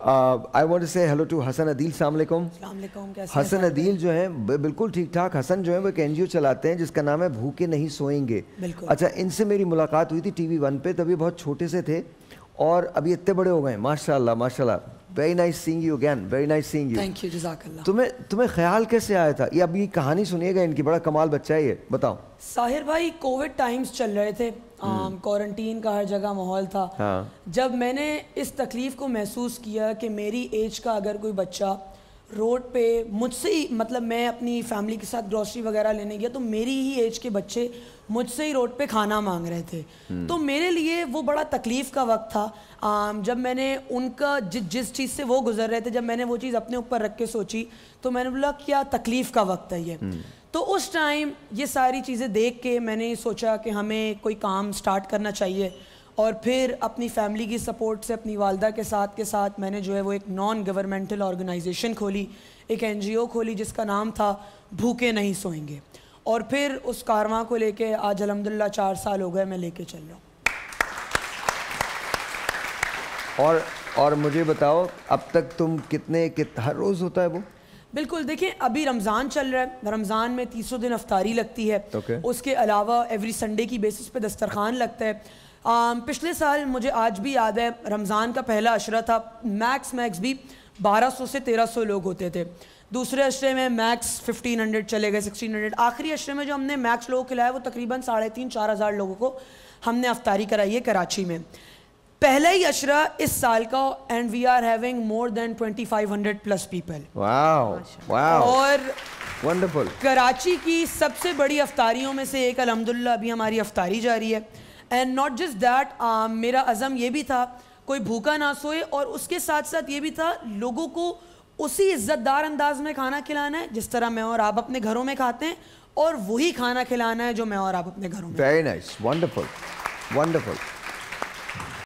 I want say hello to Hasan Adeel सलामकुम हसन अदील जो है बिल्कुल ठीक ठाक हसन जो है वो एक ओ चलाते हैं जिसका नाम है भूखे नहीं सोएंगे अच्छा इनसे मेरी मुलाकात हुई थी टी वी वन पे तभी बहुत छोटे से थे और अभी इतने बड़े हो गए माशाल्लाह माशाल्लाह very nice seeing you again very nice seeing you thank you जजाकल्लाह तुम्हें तुम्हें ख्याल कैसे आया था ये अभी कहानी सुनिएगा इनकी बड़ा कमाल बच्चा है ये बताओ साहिर भाई कोविड टाइम्स चल रहे थे क्वारंटीन हम्म। का हर जगह माहौल था हाँ। जब मैंने इस तकलीफ को महसूस किया कि मेरी एज का अगर कोई बच्चा रोड पे मुझसे ही मतलब मैं अपनी फैमिली के साथ ग्रॉसरी वगैरह लेने गया तो मेरी ही एज के बच्चे मुझसे ही रोड पे खाना मांग रहे थे हम्म। तो मेरे लिए वो बड़ा तकलीफ़ का वक्त था आ, जब मैंने उनका जि, जिस चीज़ से वो गुजर रहे थे जब मैंने वो चीज़ अपने ऊपर रख के सोची तो मैंने बोला क्या तकलीफ़ का वक्त है ये हम्म। तो उस टाइम ये सारी चीज़ें देख के मैंने सोचा कि हमें कोई काम स्टार्ट करना चाहिए और फिर अपनी फैमिली की सपोर्ट से अपनी वालदा के साथ के साथ मैंने जो है वो एक नॉन गवर्नमेंटल ऑर्गेनाइजेशन खोली एक एनजीओ खोली जिसका नाम था भूखे नहीं सोएंगे और फिर उस कारवा को लेके आज अलहमदिल्ला चार साल हो गए मैं लेके चल रहा हूँ और और मुझे बताओ अब तक तुम कितने कित, हर रोज़ होता है वो बिल्कुल देखिए अभी रमज़ान चल रहा है रमज़ान में तीसों दिन अफ्तारी लगती है okay. उसके अलावा एवरी संडे की बेसिस पे दस्तरखान लगता है Um, पिछले साल मुझे आज भी याद है रमज़ान का पहला अशरा था मैक्स मैक्स भी 1200 से 1300 लोग होते थे दूसरे अशरे में मैक्स 1500 चले गए 1600 आखिरी अशरे में जो हमने मैक्स लोगों को खिलाया वो तकरीबन साढ़े तीन चार हज़ार लोगों को हमने अफ्तारी कराई है कराची में पहला ही अशरा इस साल का and we are having more than 2500 plus people और वंडरफुल कराची की सबसे बड़ी अफ्तारियों में से एक अलहमदिल्ला अभी हमारी अफ्तारी जारी है एंड नॉट जस्ट दैट मेरा अज़म ये भी था कोई भूखा ना सोए और उसके साथ साथ ये भी था लोगों को उसी इज़्ज़तदार अंदाज में खाना खिलाना है जिस तरह मैं और आप अपने घरों में खाते हैं और वही खाना खिलाना है जो मैं और आप अपने घरों में वेरी नाइस वंडरफुल वंडरफुल